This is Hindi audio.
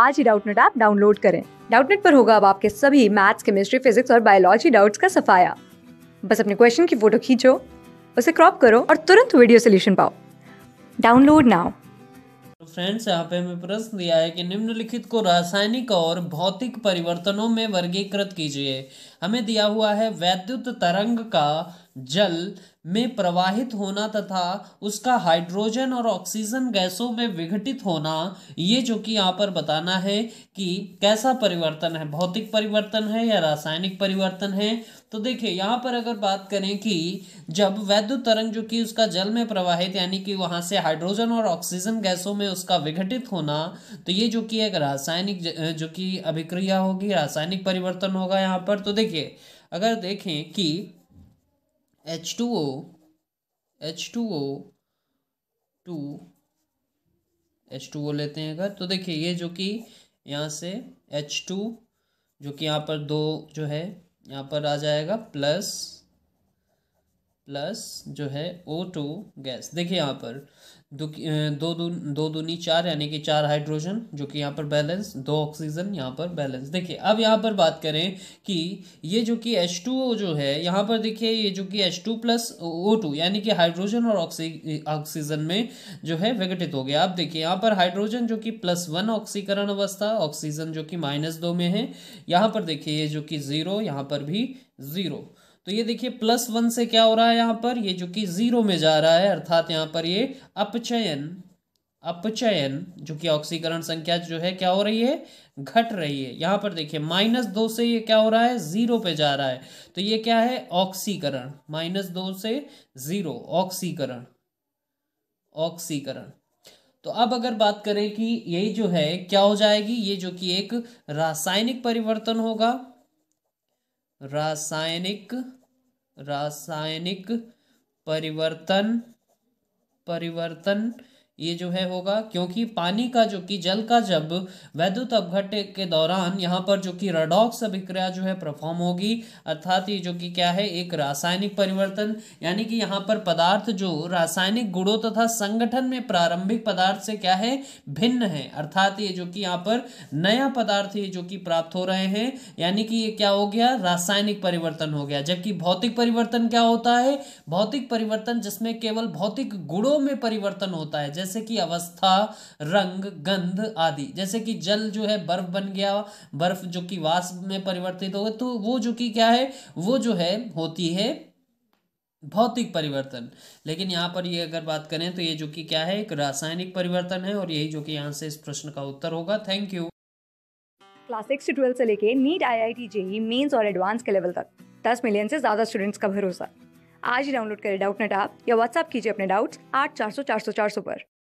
आज ही डाउटनेट ऐप डाउनलोड करें डाउटनेट पर होगा अब आपके सभी मैथ्स केमिस्ट्री फिजिक्स और बायोलॉजी डाउट्स का सफाया बस अपने क्वेश्चन की फोटो खींचो उसे क्रॉप करो और तुरंत वीडियो सोल्यूशन पाओ डाउनलोड नाउ फ्रेंड्स यहाँ पे हमें प्रश्न दिया है कि निम्नलिखित को रासायनिक और भौतिक परिवर्तनों में वर्गीकृत कीजिए हमें दिया हुआ है वैद्युत तरंग का जल में प्रवाहित होना तथा उसका हाइड्रोजन और ऑक्सीजन गैसों में विघटित होना ये जो कि यहाँ पर बताना है कि कैसा परिवर्तन है भौतिक परिवर्तन है या रासायनिक परिवर्तन है तो देखिए यहाँ पर अगर बात करें कि जब वैद्युत तरंग जो कि उसका जल में प्रवाहित यानी कि वहाँ से हाइड्रोजन और ऑक्सीजन गैसों में उसका विघटित होना तो ये जो कि एक रासायनिक जो कि अभिक्रिया होगी रासायनिक परिवर्तन होगा यहाँ पर तो देखिए देखिए अगर देखें कि H two O H two O two H two O लेते हैं अगर तो देखिए ये जो कि यहाँ से एच टू जो कि यहाँ पर दो जो है यहाँ पर आ जाएगा प्लस प्लस जो है ओ टू गैस देखिए यहाँ पर दो दो दो दूनी चार यानी कि चार हाइड्रोजन जो कि यहाँ पर बैलेंस दो ऑक्सीजन यहाँ पर बैलेंस देखिए अब यहाँ पर बात करें कि ये जो कि एच टू ओ जो है यहाँ पर देखिए ये जो कि H two plus O two यानी कि हाइड्रोजन और ऑक्सी ऑक्सीजन में जो है विघटित हो गया अब देखिए यहाँ पर हाइड्रोजन जो कि प्लस वन ऑक्सीकरण अवस्था ऑक्सीजन जो कि माइनस दो में है यहाँ पर देखिए ये जो कि ज़ीरो यहाँ पर भी ज़ीरो तो ये देखिए प्लस वन से क्या हो रहा है यहाँ पर ये जो कि ज़ीरो में जा रहा है अर्थात यहाँ पर ये अपचयन अपचयन जो कि ऑक्सीकरण संख्या जो है क्या हो रही है घट रही है यहाँ पर देखिए माइनस दो से ये क्या हो रहा है ज़ीरो पे जा रहा है तो ये क्या है ऑक्सीकरण माइनस दो से ज़ीरो ऑक्सीकरण ऑक्सीकरण तो अब अगर बात करें कि यही जो है क्या हो जाएगी ये जो कि एक रासायनिक परिवर्तन होगा रासायनिक रासायनिक परिवर्तन परिवर्तन ये जो है होगा क्योंकि पानी का जो कि जल का जब वैद्युत अपघट्य के दौरान यहाँ पर जो कि रडॉक्स अभिक्रिया जो है परफॉर्म होगी अर्थात ये जो कि क्या है एक रासायनिक परिवर्तन यानी कि यहाँ पर पदार्थ जो रासायनिक गुणों तथा संगठन में प्रारंभिक पदार्थ से क्या है भिन्न है अर्थात ये जो कि यहाँ पर नया पदार्थ ये जो कि प्राप्त हो रहे हैं यानी कि ये क्या हो गया रासायनिक परिवर्तन हो गया जबकि भौतिक परिवर्तन क्या होता है भौतिक परिवर्तन जिसमें केवल भौतिक गुणों में परिवर्तन होता है जैसे जैसे कि अवस्था रंग गंध आदि जैसे कि जल जो है बर्फ बन गया बर्फ जो कि वास में परिवर्तित हो गए तो वो जो कि क्या है वो जो है होती है भौतिक परिवर्तन लेकिन यहाँ पर ये अगर बात करें तो ये जो कि क्या है एक रासायनिक परिवर्तन है और यही जो कि यहाँ से इस प्रश्न का उत्तर होगा थैंक यू क्लास सिक्स से ट्वेल्थ से लेके NEET I I T JEE mains और एडवांस के लेवल तक दस मिलियन से ज़्यादा स्टूडेंट्स का भरोसा आज ही डाउनलोड करें डाउट नेट आप या व्हाट्सअप कीजिए अपने डाउट्स आठ चार सौ चार सौ चार सौ पर